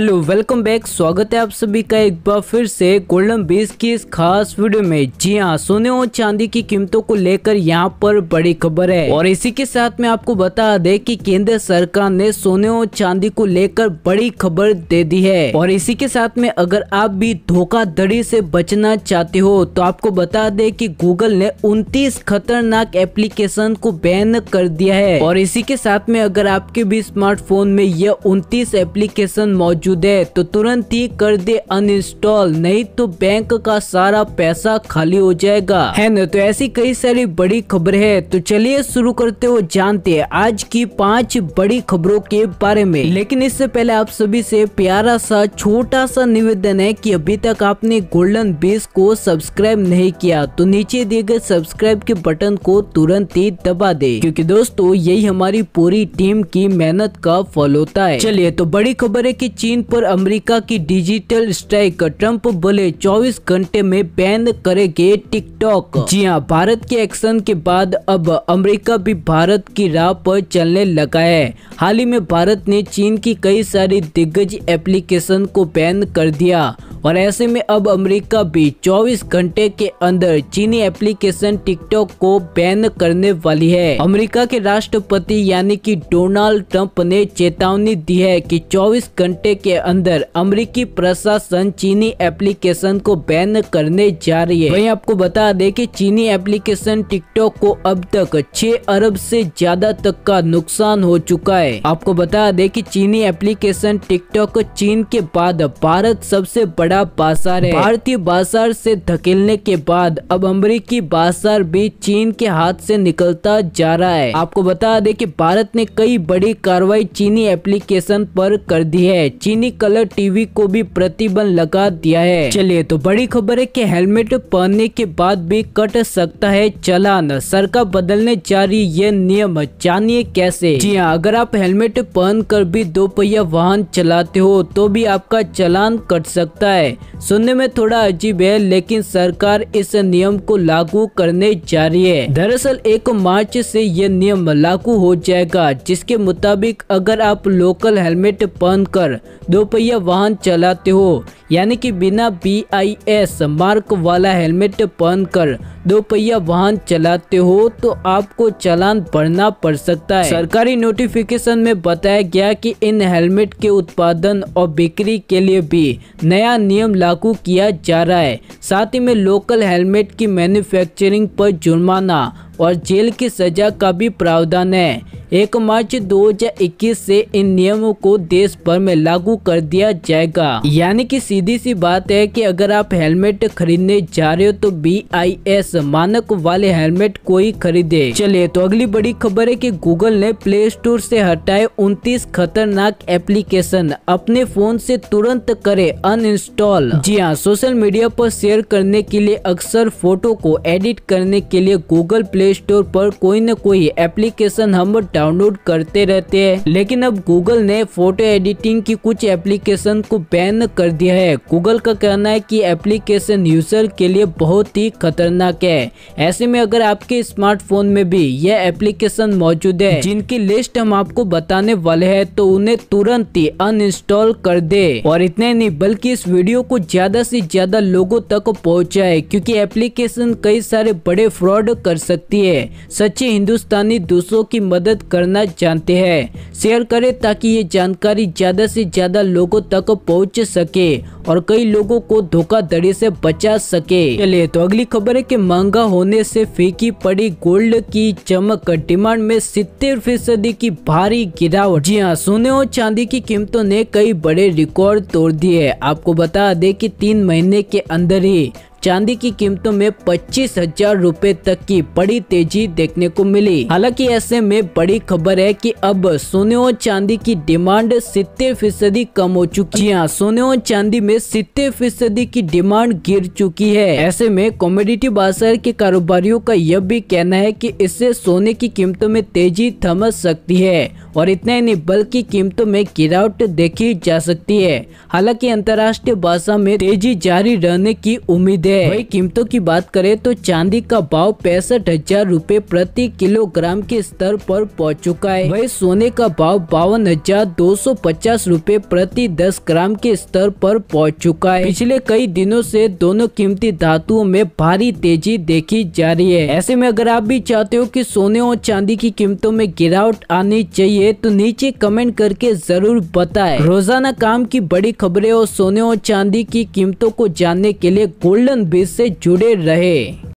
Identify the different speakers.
Speaker 1: hello welcome back स्वागत है आप सभी का एक बार फिर से गोल्डन बीस की इस खास वीडियो में जी हाँ सोने और चांदी की कीमतों को लेकर यहाँ पर बड़ी खबर है और इसी के साथ में आपको बता दे कि केंद्र सरकार ने सोने और चांदी को लेकर बड़ी खबर दे दी है और इसी के साथ में अगर आप भी धोखाधड़ी से बचना चाहते हो तो आपको बता दे की गूगल ने उनतीस खतरनाक एप्लीकेशन को बैन कर दिया है और इसी के साथ में अगर आपके भी स्मार्टफोन में यह उनतीस एप्लीकेशन मौजूद मौजूद है तो तुरंत ही कर दे अनइंस्टॉल नहीं तो बैंक का सारा पैसा खाली हो जाएगा है न तो ऐसी कई सारी बड़ी खबर है तो चलिए शुरू करते हो जानते हैं आज की पांच बड़ी खबरों के बारे में लेकिन इससे पहले आप सभी से प्यारा सा छोटा सा निवेदन है कि अभी तक आपने गोल्डन बेस को सब्सक्राइब नहीं किया तो नीचे दिए गए सब्सक्राइब के बटन को तुरंत ही दबा दे क्योंकि दोस्तों यही हमारी पूरी टीम की मेहनत का फल होता है चलिए तो बड़ी खबर है की चीन पर अमेरिका की डिजिटल स्ट्राइक ट्रंप बोले 24 घंटे में बैन करेंगे टिकटॉक जी हां भारत के एक्शन के बाद अब अमेरिका भी भारत की राह पर चलने लगा है हाल ही में भारत ने चीन की कई सारी दिग्गज एप्लीकेशन को बैन कर दिया और ऐसे में अब अमेरिका भी 24 घंटे के अंदर चीनी एप्लीकेशन टिकटॉक को बैन करने वाली है अमेरिका के राष्ट्रपति यानी कि डोनाल्ड ट्रंप ने चेतावनी दी है कि 24 घंटे के अंदर अमरीकी प्रशासन चीनी एप्लीकेशन को बैन करने जा रही है वही आपको बता दें कि चीनी एप्लीकेशन टिकटॉक को अब तक 6 अरब से ज्यादा तक का नुकसान हो चुका है आपको बता दें कि चीनी एप्लीकेशन टिकटॉक चीन के बाद भारत सबसे बड़ा बाजार है भारतीय बाजार से धकेलने के बाद अब अमरीकी बाजार भी चीन के हाथ से निकलता जा रहा है आपको बता दें कि भारत ने कई बड़ी कार्रवाई चीनी एप्लीकेशन पर कर दी है चीनी कलर टीवी को भी प्रतिबंध लगा दिया है चलिए तो बड़ी खबर है कि हेलमेट पहनने के बाद भी कट सकता है चलान सरकार बदलने जा रही ये नियम जानिए कैसे जी हाँ अगर आप हेलमेट पहन कर भी दो पहिया वाहन चलाते हो तो भी आपका चलान कट सकता है सुनने में थोड़ा अजीब है लेकिन सरकार इस नियम को लागू करने जा रही है दरअसल एक मार्च से ये नियम लागू हो जाएगा जिसके मुताबिक अगर आप लोकल हेलमेट पहन कर दोपहिया वाहन चलाते हो यानी कि बिना बी आई एस मार्क वाला हेलमेट पहन कर दोपहिया वाहन चलाते हो तो आपको चालान भरना पड़ सकता है सरकारी नोटिफिकेशन में बताया गया कि इन हेलमेट के उत्पादन और बिक्री के लिए भी नया नियम लागू किया जा रहा है साथ ही में लोकल हेलमेट की मैन्युफैक्चरिंग पर जुर्माना और जेल की सजा का भी प्रावधान है एक मार्च 2021 से इन नियमों को देश भर में लागू कर दिया जाएगा यानी कि सीधी सी बात है कि अगर आप हेलमेट खरीदने जा रहे हो तो बी मानक वाले हेलमेट को ही खरीदे चलिए तो अगली बड़ी खबर है कि गूगल ने प्ले स्टोर से हटाए 29 खतरनाक एप्लीकेशन अपने फोन से तुरंत करे अनइंस्टॉल जी हाँ सोशल मीडिया आरोप शेयर करने के लिए अक्सर फोटो को एडिट करने के लिए गूगल प्ले स्टोर पर कोई न कोई एप्लीकेशन हम डाउनलोड करते रहते हैं लेकिन अब गूगल ने फोटो एडिटिंग की कुछ एप्लीकेशन को बैन कर दिया है गूगल का कहना है कि एप्लीकेशन यूजर के लिए बहुत ही खतरनाक है ऐसे में अगर आपके स्मार्टफोन में भी यह एप्लीकेशन मौजूद है जिनकी लिस्ट हम आपको बताने वाले है तो उन्हें तुरंत ही अनइंस्टॉल कर दे और इतने नहीं बल्कि इस वीडियो को ज्यादा ऐसी ज्यादा लोगों तक पहुँचाए क्यूँकी एप्लीकेशन कई सारे बड़े फ्रॉड कर सकते सकती है सच्चे हिंदुस्तानी दूसरों की मदद करना जानते हैं शेयर करें ताकि ये जानकारी ज़्यादा से ज़्यादा लोगों तक पहुंच सके और कई लोगों को धोखाधड़ी से बचा सके चले तो अगली खबर है कि महंगा होने से फीकी पड़ी गोल्ड की चमक डिमांड में सितर फीसदी की भारी गिरावट जी हाँ सोने और चांदी की कीमतों ने कई बड़े रिकॉर्ड तोड़ दिए आपको बता दे की तीन महीने के अंदर ही चांदी की कीमतों में पच्चीस हजार रूपए तक की बड़ी तेजी देखने को मिली हालांकि ऐसे में बड़ी खबर है कि अब सोने और चांदी की डिमांड सितर फीसदी कम हो चुकी है सोने और चांदी में सितर फीसदी की डिमांड गिर चुकी है ऐसे में कॉमोडिटी बाजार के कारोबारियों का यह भी कहना है की इससे सोने की कीमतों में तेजी थम सकती है और इतना ही नहीं बल्कि कीमतों में गिरावट देखी जा सकती है हालांकि अंतर्राष्ट्रीय बाजार में तेजी जारी रहने की उम्मीद है सकते हैं वही कीमतों की बात करें तो चांदी का भाव पैंसठ हजार रूपए प्रति किलोग्राम के स्तर पर पहुंच चुका है वही सोने का भाव बावन हजार दो सौ पचास रूपए प्रति दस ग्राम के स्तर पर पहुंच चुका है पिछले कई दिनों से दोनों कीमती धातुओं में भारी तेजी देखी जा रही है ऐसे में अगर आप भी चाहते हो की सोने और चांदी की कीमतों में गिरावट आनी चाहिए तो नीचे कमेंट करके जरूर बताए रोजाना काम की बड़ी खबरें और सोने और चांदी की कीमतों को जानने के लिए गोल्डन एजुकेशन बेस से जुड़े रहे